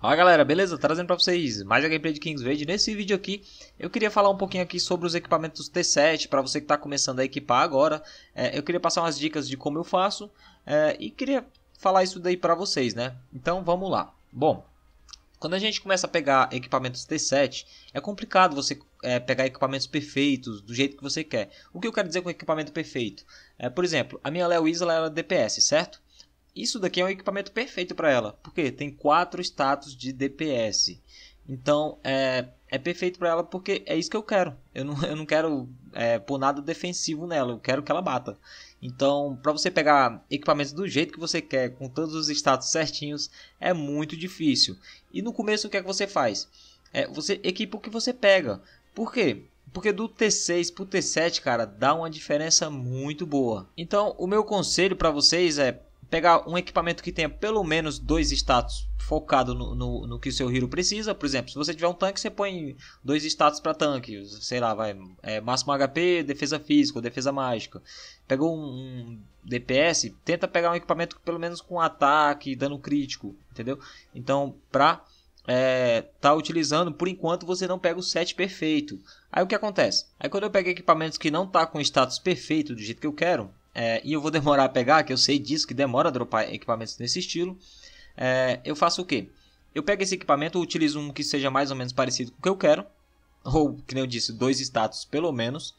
Olá galera, beleza? Trazendo para vocês mais a gameplay de Kings Raid. Nesse vídeo aqui, eu queria falar um pouquinho aqui sobre os equipamentos T7, para você que está começando a equipar agora. É, eu queria passar umas dicas de como eu faço é, e queria falar isso daí para vocês, né? Então vamos lá. Bom, quando a gente começa a pegar equipamentos T7, é complicado você é, pegar equipamentos perfeitos do jeito que você quer. O que eu quero dizer com equipamento perfeito? É, por exemplo, a minha Leo Isla era é DPS, certo? Isso daqui é um equipamento perfeito para ela, porque tem quatro status de DPS. Então é, é perfeito para ela porque é isso que eu quero. Eu não, eu não quero é, pôr nada defensivo nela, eu quero que ela bata. Então, para você pegar equipamentos do jeito que você quer, com todos os status certinhos, é muito difícil. E no começo, o que é que você faz? É, você equipa o que você pega. Por quê? Porque do T6 pro T7, cara, dá uma diferença muito boa. Então, o meu conselho para vocês é pegar um equipamento que tenha pelo menos dois status focado no, no, no, que o seu hero precisa. Por exemplo, se você tiver um tanque, você põe dois status para tanque. Sei lá, vai é, máximo HP, defesa física, defesa mágica. pega um, um, DPS, tenta pegar um equipamento pelo menos com ataque, dano crítico, entendeu? Então, pra é, tá utilizando, por enquanto você não pega o set perfeito. Aí o que acontece? Aí quando eu pego equipamentos que não tá com status perfeito do jeito que eu quero, é, e eu vou demorar a pegar, que eu sei disso, que demora a dropar equipamentos nesse estilo, é, eu faço o quê? Eu pego esse equipamento, utilizo um que seja mais ou menos parecido com o que eu quero, ou, que eu disse, dois status pelo menos,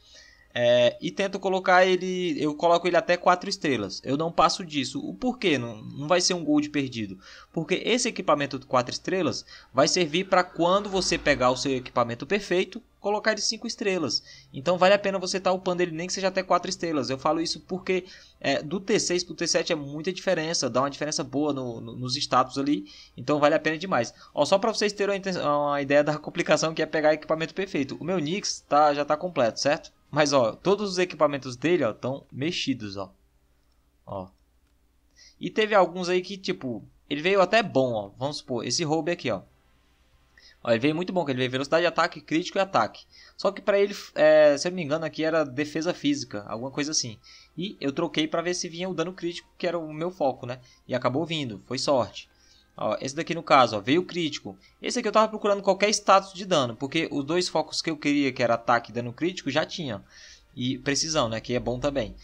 é, e tento colocar ele. Eu coloco ele até 4 estrelas. Eu não passo disso. O porquê? Não, não vai ser um gold perdido. Porque esse equipamento de 4 estrelas vai servir para quando você pegar o seu equipamento perfeito, colocar ele 5 estrelas. Então vale a pena você estar tá upando ele nem que seja até 4 estrelas. Eu falo isso porque é, do T6 pro T7 é muita diferença. Dá uma diferença boa no, no, nos status ali. Então vale a pena demais. Ó, só para vocês terem uma, uma, ideia da complicação que é pegar equipamento perfeito. O meu Nix tá, já está completo, certo? Mas, ó, todos os equipamentos dele, ó, estão mexidos, ó. Ó. E teve alguns aí que, tipo, ele veio até bom, ó. Vamos supor, esse roubo aqui, ó. ó ele veio muito bom, que ele veio velocidade, de ataque, crítico e ataque. Só que pra ele, é, se eu não me engano, aqui era defesa física, alguma coisa assim. E eu troquei pra ver se vinha o dano crítico, que era o meu foco, né? E acabou vindo, foi sorte. Ó, esse daqui no caso, ó, veio crítico. Esse aqui eu tava procurando qualquer status de dano, porque os dois focos que eu queria, que era ataque e dano crítico, já tinha. E precisão, né, que é bom também.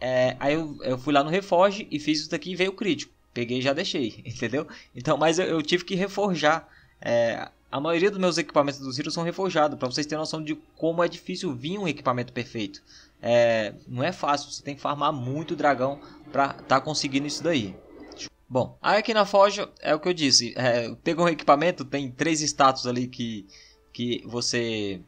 É, aí eu, eu, fui lá no Reforge e fiz isso daqui e veio crítico. Peguei e já deixei, entendeu? Então, mas eu, eu tive que reforjar. É, a maioria dos meus equipamentos dos Heroes são reforjados, para vocês terem noção de como é difícil vir um equipamento perfeito. É, não é fácil, você tem que farmar muito dragão para tá conseguindo isso daí. Bom, aqui na Forge é o que eu disse. É, pegou um equipamento, tem três status ali que, que você.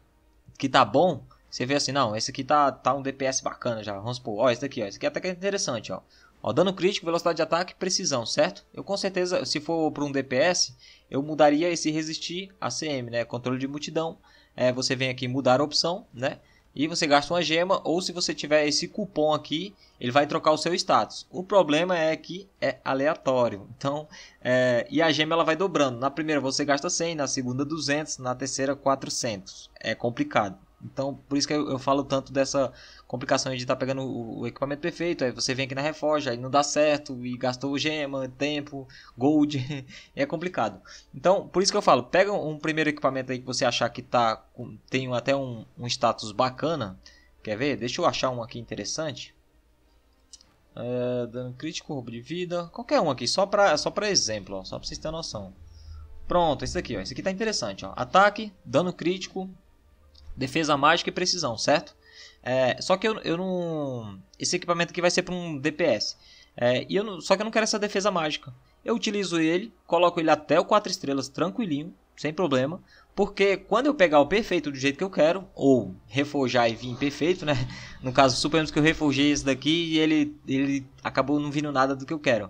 que tá bom. Você vê assim, não, esse aqui tá, tá um DPS bacana já. Vamos supor, ó, esse daqui, ó. Esse aqui é até que é interessante, ó. Ó, dano crítico, velocidade de ataque precisão, certo? Eu com certeza, se for para um DPS, eu mudaria esse resistir a CM, né? Controle de multidão. É, você vem aqui mudar a opção, né? e você gasta uma gema, ou se você tiver esse cupom aqui, ele vai trocar o seu status. O problema é que é aleatório, então, é, e a gema ela vai dobrando. Na primeira você gasta 100, na segunda 200, na terceira 400. É complicado. Então, por isso que eu, eu falo tanto dessa complicação de estar tá pegando o, o, equipamento perfeito. Aí você vem aqui na Reforge, aí não dá certo, e gastou gema, tempo, gold, é complicado. Então, por isso que eu falo, pega um primeiro equipamento aí que você achar que tá, tem até um, um status bacana. Quer ver? Deixa eu achar um aqui interessante. É, dano crítico, roubo de vida. Qualquer um aqui, só para só pra exemplo, ó, só para vocês terem noção. Pronto, esse aqui, ó, esse aqui tá interessante. Ó. Ataque, dano crítico, defesa mágica e precisão, certo? É, só que eu, eu não. Esse equipamento aqui vai ser para um DPS. É, e eu não, só que eu não quero essa defesa mágica. Eu utilizo ele, coloco ele até o 4 estrelas tranquilinho, sem problema. Porque quando eu pegar o perfeito do jeito que eu quero, ou reforjar e vir perfeito, né? No caso, suponhamos que eu reforjei esse daqui e ele, ele acabou não vindo nada do que eu quero.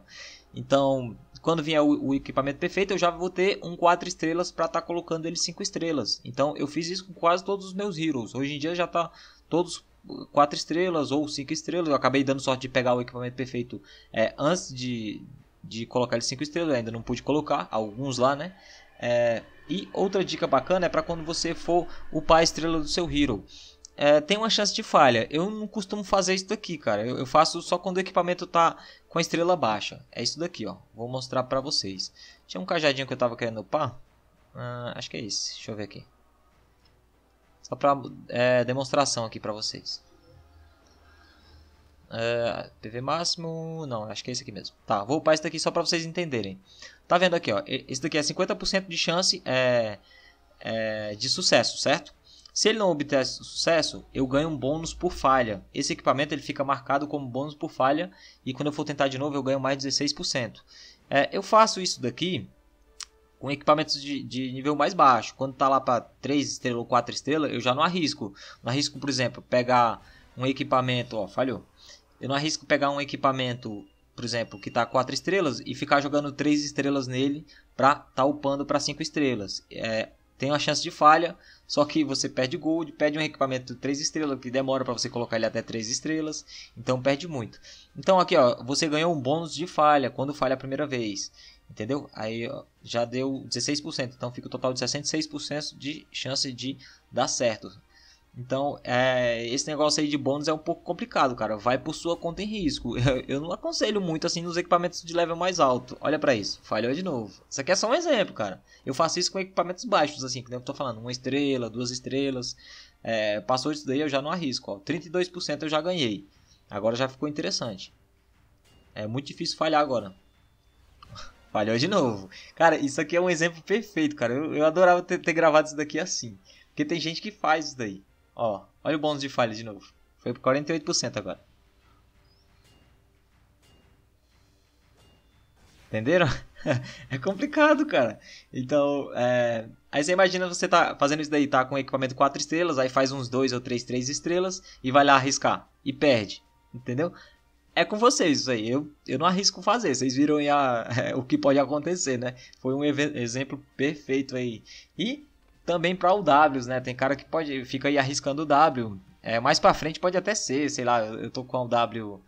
Então, quando vier o, o, equipamento perfeito, eu já vou ter um 4 estrelas para estar tá colocando ele 5 estrelas. Então eu fiz isso com quase todos os meus heroes. Hoje em dia já tá todos 4 uh, estrelas ou 5 estrelas. Eu acabei dando sorte de pegar o equipamento perfeito é, antes de, de colocar ele 5 estrelas. Eu ainda não pude colocar, alguns lá, né? É, e outra dica bacana é para quando você for upar a estrela do seu hero. É, tem uma chance de falha. Eu não costumo fazer isso daqui, cara. Eu, eu faço só quando o equipamento tá com estrela baixa. É isso daqui, ó. Vou mostrar pra vocês. Tinha um cajadinho que eu tava querendo upar. Ah, acho que é esse. Deixa eu ver aqui. Só pra é, demonstração aqui pra vocês. É, PV máximo... Não, acho que é esse aqui mesmo. Tá, vou upar esse daqui só pra vocês entenderem. Tá vendo aqui, ó. Esse daqui é 50% de chance é, é, de sucesso, certo? Se ele não obter sucesso, eu ganho um bônus por falha. Esse equipamento ele fica marcado como bônus por falha e quando eu for tentar de novo eu ganho mais 16%. É, eu faço isso daqui com equipamentos de, de nível mais baixo. Quando tá lá para 3 estrelas ou 4 estrelas, eu já não arrisco. Não arrisco, por exemplo, pegar um equipamento... Ó, falhou. Eu não arrisco pegar um equipamento, por exemplo, que tá 4 estrelas e ficar jogando 3 estrelas nele para tá upando para 5 estrelas. É, tem uma chance de falha, só que você perde gold, perde um equipamento de 3 estrelas, que demora para você colocar ele até 3 estrelas, então perde muito. Então aqui ó, você ganhou um bônus de falha quando falha a primeira vez, entendeu? Aí ó, já deu 16%, então fica o um total de 66% de chance de dar certo. Então, é, esse negócio aí de bônus é um pouco complicado, cara. Vai por sua conta em risco. Eu não aconselho muito assim nos equipamentos de level mais alto. Olha para isso, falhou de novo. Isso aqui é só um exemplo, cara. Eu faço isso com equipamentos baixos, assim, que nem eu tô falando, uma estrela, duas estrelas. É, passou disso daí, eu já não arrisco. Ó. 32% eu já ganhei. Agora já ficou interessante. É muito difícil falhar agora. falhou de novo. Cara, isso aqui é um exemplo perfeito, cara. Eu, eu adorava ter, ter gravado isso daqui assim. Porque tem gente que faz isso daí. Ó, olha o bônus de falha de novo. Foi por 48% agora. Entenderam? é complicado, cara. Então, é... aí você imagina você tá fazendo isso daí, tá com equipamento 4 estrelas, aí faz uns 2 ou 3, 3 estrelas e vai lá arriscar e perde. Entendeu? É com vocês isso aí. Eu, eu não arrisco fazer. Vocês viram a, é, o que pode acontecer, né? Foi um exemplo perfeito aí. E também para o W né? Tem cara que pode fica aí arriscando o W. É, mais para frente pode até ser, sei lá, eu tô com o W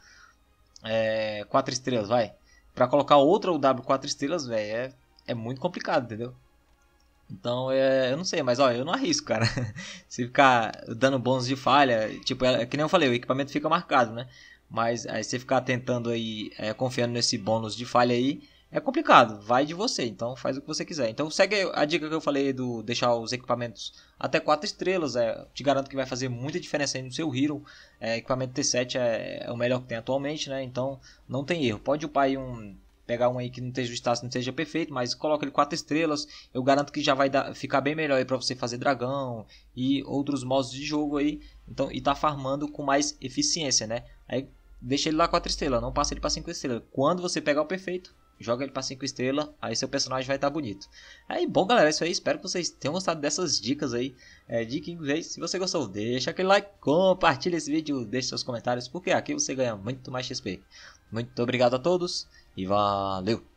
é, 4 estrelas, vai. Para colocar outra W 4 estrelas, velho, é, é muito complicado, entendeu? Então, é, eu não sei, mas ó, eu não arrisco, cara. Se ficar dando bônus de falha, tipo, é, que nem eu falei, o equipamento fica marcado, né? Mas aí você ficar tentando aí, é, confiando nesse bônus de falha aí, é complicado, vai de você, então faz o que você quiser. Então segue a dica que eu falei do deixar os equipamentos até 4 estrelas, é, te garanto que vai fazer muita diferença aí no seu Hero. É, equipamento T7 é, é, o melhor que tem atualmente, né? Então não tem erro. Pode upar aí um. Pegar um aí que não esteja o status, não seja perfeito, mas coloca ele 4 estrelas. Eu garanto que já vai dar, ficar bem melhor aí pra você fazer dragão e outros modos de jogo aí. Então, e tá farmando com mais eficiência, né? Aí deixa ele lá 4 estrelas, não passa ele para 5 estrelas. Quando você pegar o perfeito, joga ele para 5 estrelas, aí seu personagem vai estar tá bonito. É aí, bom, galera, é isso aí. Espero que vocês tenham gostado dessas dicas aí é, de King Race. Se você gostou, deixa aquele like, compartilha esse vídeo, deixe seus comentários, porque aqui você ganha muito mais XP. Muito obrigado a todos e valeu!